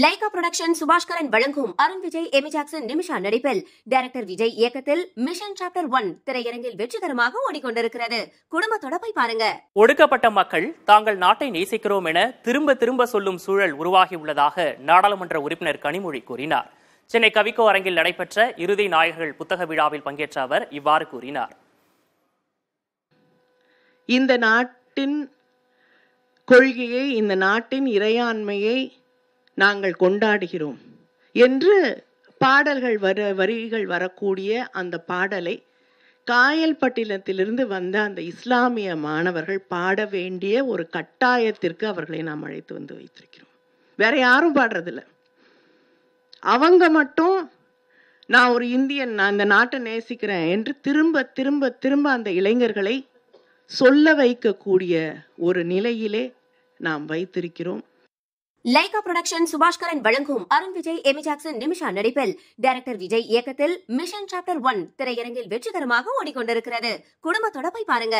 Lyca production Subaskaran வழங்கும் Arun Vijay Amy Jackson Nimisha நடிப்பில் director Vijay இயக்கத்தில் மிஷன் சாப்டர் ஒன் திரையரங்கில் வெற்றிகரமாக ஓடிக்கொண்டிருக்கிறது குடும்பத்தோட போய் பாருங்க ஒடுக்கப்பட்ட மக்கள் தாங்கள் நாட்டை நேசிக்கிறோம் என திரும்ப திரும்ப சொல்லும் சூழல் உருவாகியுள்ளதாக நாடாளுமன்ற உறுப்பினர் கனிமொழி கூறினார் சென்னை கவிக்கோ அரங்கில் நடைபெற்ற இறுதி நாயகர்கள் புத்தக விழாவில் பங்கேற்ற அவர் இவ்வாறு கூறினார் இந்த நாட்டின் கொள்கையை இந்த நாட்டின் இறையாண்மையை நாங்கள் கொண்டாடுகிறோம் என்று பாடல்கள் வர வரிகள் வரக்கூடிய அந்த பாடலை காயல்பட்டினத்திலிருந்து வந்த அந்த இஸ்லாமிய மாணவர்கள் பாட வேண்டிய ஒரு கட்டாயத்திற்கு அவர்களை நாம் அழைத்து வந்து வைத்திருக்கிறோம் வேற யாரும் பாடுறதில்ல அவங்க மட்டும் நான் ஒரு இந்தியன் நான் இந்த நாட்டை நேசிக்கிறேன் என்று திரும்ப திரும்ப திரும்ப அந்த இளைஞர்களை சொல்ல வைக்கக்கூடிய ஒரு நிலையிலே நாம் வைத்திருக்கிறோம் லைகா புரொடக்ஷன் சுபாஷ்கரன் வழங்கும் அருண் விஜய் எமி ஜாக்சன் நிமிஷா நடிப்பில் டைரக்டர் விஜய் இயக்கத்தில் மிஷன் சாப்டர் ஒன் திரையரங்கில் வெற்றிகரமாக ஓடிக்கொண்டிருக்கிறது குடும்பத்தோட போய் பாருங்க